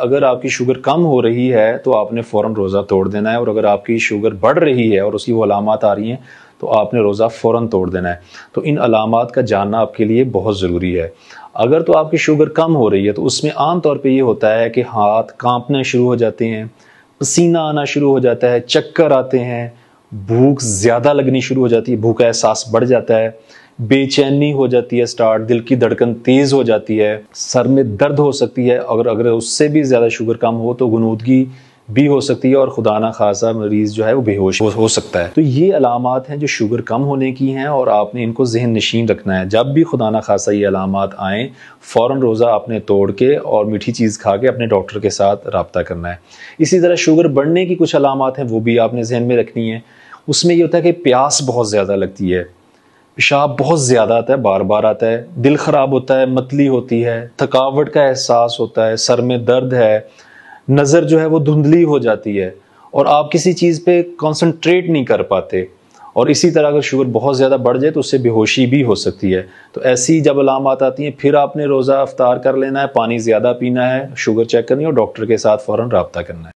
अगर आपकी शुगर कम हो रही है तो आपने फ़ौरन रोज़ा तोड़ देना है और अगर आपकी शुगर बढ़ रही है और उसकी वो अलामत आ रही हैं तो आपने रोज़ा फ़ौरन तोड़ देना है तो इन अलामत का जानना आपके लिए बहुत ज़रूरी है अगर तो आपकी शुगर कम हो रही है तो उसमें आम तौर पे ये होता है कि हाथ कांपने शुरू हो जाते हैं पसीना आना शुरू हो जाता है चक्कर आते हैं भूख ज़्यादा लगनी शुरू हो जाती है भूख का एहसास बढ़ जाता है बेचैनी हो जाती है स्टार्ट दिल की धड़कन तेज हो जाती है सर में दर्द हो सकती है और अगर उससे भी ज़्यादा शुगर कम हो तो गनूदगी भी हो सकती है और खुदा ना खासा मरीज़ जो है वो बेहोश हो, हो सकता है तो ये अलामत हैं जो शुगर कम होने की हैं और आपने इनको जहन नशीन रखना है जब भी खुदा ना खासा ये अलामत आएँ फ़ौर रोज़ा आपने तोड़ के और मीठी चीज़ खा के अपने डॉक्टर के साथ रबता करना है इसी तरह शुगर बढ़ने की कुछ अलामत हैं वो भी आपने जहन में रखनी है उसमें यह होता है कि प्यास बहुत ज़्यादा लगती है पेशाब बहुत ज़्यादा आता है बार बार आता है दिल ख़राब होता है मतली होती है थकावट का एहसास होता है सर में दर्द है नज़र जो है वो धुंधली हो जाती है और आप किसी चीज़ पे कंसंट्रेट नहीं कर पाते और इसी तरह अगर शुगर बहुत ज़्यादा बढ़ जाए तो उससे बेहोशी भी हो सकती है तो ऐसी जब अलामत आती हैं फिर आपने रोज़ा अफ्तार कर लेना है पानी ज़्यादा पीना है शुगर चेक करनी है और डॉक्टर के साथ फ़ौर रबता करना है